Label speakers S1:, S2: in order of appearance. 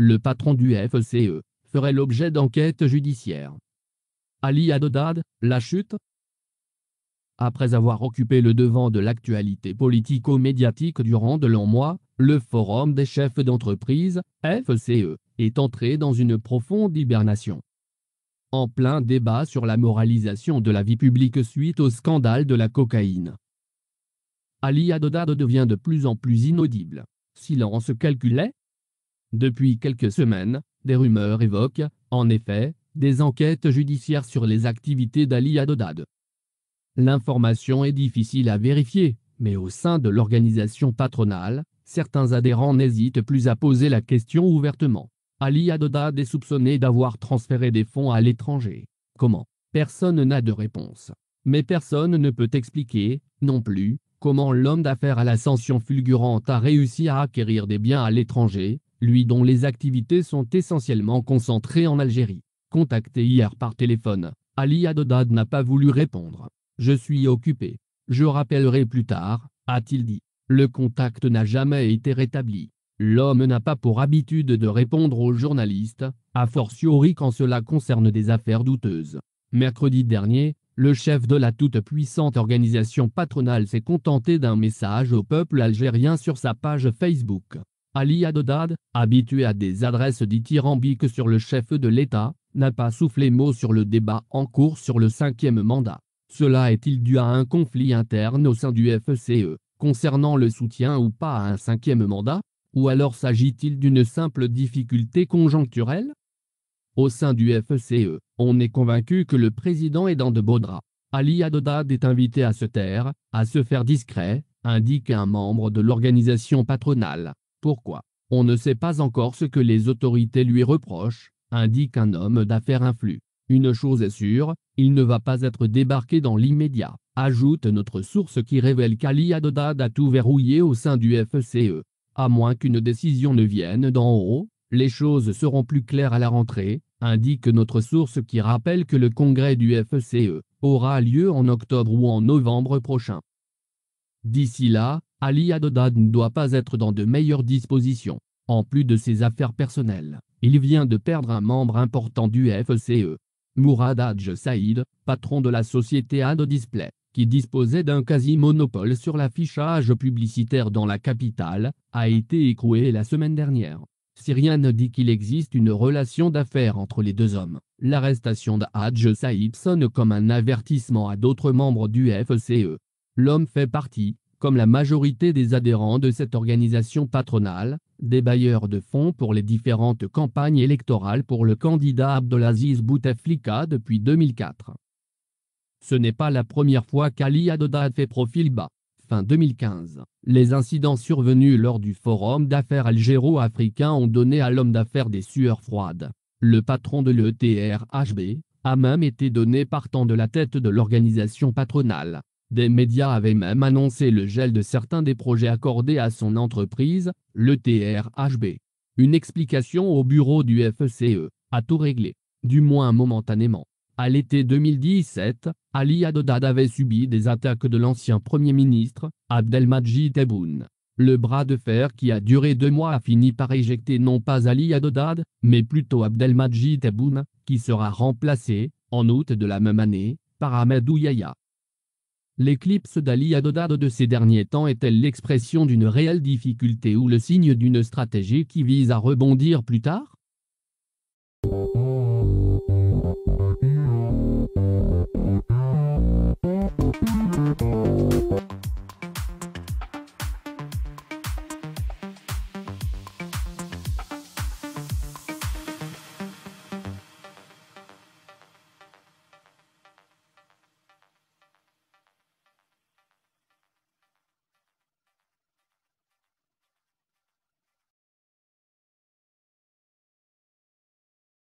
S1: le patron du FCE, ferait l'objet d'enquêtes judiciaires. Ali Haddad, la chute Après avoir occupé le devant de l'actualité politico-médiatique durant de longs mois, le Forum des chefs d'entreprise, FCE, est entré dans une profonde hibernation. En plein débat sur la moralisation de la vie publique suite au scandale de la cocaïne. Ali Haddad devient de plus en plus inaudible. Silence calculé, depuis quelques semaines, des rumeurs évoquent, en effet, des enquêtes judiciaires sur les activités d'Ali Adodad. L'information est difficile à vérifier, mais au sein de l'organisation patronale, certains adhérents n'hésitent plus à poser la question ouvertement. Ali Adodad est soupçonné d'avoir transféré des fonds à l'étranger. Comment Personne n'a de réponse. Mais personne ne peut expliquer, non plus, comment l'homme d'affaires à l'ascension fulgurante a réussi à acquérir des biens à l'étranger, lui dont les activités sont essentiellement concentrées en Algérie. Contacté hier par téléphone, Ali Adodad n'a pas voulu répondre. Je suis occupé. Je rappellerai plus tard, a-t-il dit. Le contact n'a jamais été rétabli. L'homme n'a pas pour habitude de répondre aux journalistes, a fortiori quand cela concerne des affaires douteuses. Mercredi dernier, le chef de la toute-puissante organisation patronale s'est contenté d'un message au peuple algérien sur sa page Facebook. Ali Haddad, habitué à des adresses dithyrambiques sur le chef de l'État, n'a pas soufflé mot sur le débat en cours sur le cinquième mandat. Cela est-il dû à un conflit interne au sein du FCE, concernant le soutien ou pas à un cinquième mandat, ou alors s'agit-il d'une simple difficulté conjoncturelle Au sein du FCE, on est convaincu que le président est dans de beaux draps. Ali Haddad est invité à se taire, à se faire discret, indique un membre de l'organisation patronale. Pourquoi On ne sait pas encore ce que les autorités lui reprochent, indique un homme d'affaires influent. Une chose est sûre, il ne va pas être débarqué dans l'immédiat, ajoute notre source qui révèle qu'Ali Adodad a tout verrouillé au sein du FCE. À moins qu'une décision ne vienne d'en haut, les choses seront plus claires à la rentrée, indique notre source qui rappelle que le congrès du FCE aura lieu en octobre ou en novembre prochain. D'ici là, Ali Haddad ne doit pas être dans de meilleures dispositions. En plus de ses affaires personnelles, il vient de perdre un membre important du FCE. Mourad Hadj Saïd, patron de la société Adodisplay, Display, qui disposait d'un quasi-monopole sur l'affichage publicitaire dans la capitale, a été écroué la semaine dernière. Si rien ne dit qu'il existe une relation d'affaires entre les deux hommes. L'arrestation d'Hadj Saïd sonne comme un avertissement à d'autres membres du FCE. L'homme fait partie, comme la majorité des adhérents de cette organisation patronale, des bailleurs de fonds pour les différentes campagnes électorales pour le candidat Abdelaziz Bouteflika depuis 2004. Ce n'est pas la première fois qu'Ali Adoda fait profil bas. Fin 2015, les incidents survenus lors du forum d'affaires algéro-africain ont donné à l'homme d'affaires des sueurs froides. Le patron de l'ETRHB a même été donné partant de la tête de l'organisation patronale. Des médias avaient même annoncé le gel de certains des projets accordés à son entreprise, le TRHB. Une explication au bureau du FCE, a tout réglé, du moins momentanément. À l'été 2017, Ali Haddad avait subi des attaques de l'ancien Premier ministre, Abdelmadjid Tebboune. Le bras de fer qui a duré deux mois a fini par éjecter non pas Ali Haddad, mais plutôt Abdelmadjid Tebboune, qui sera remplacé, en août de la même année, par Ahmed Ouyaya. L'éclipse d'Ali Adodad de ces derniers temps est-elle l'expression d'une réelle difficulté ou le signe d'une stratégie qui vise à rebondir plus tard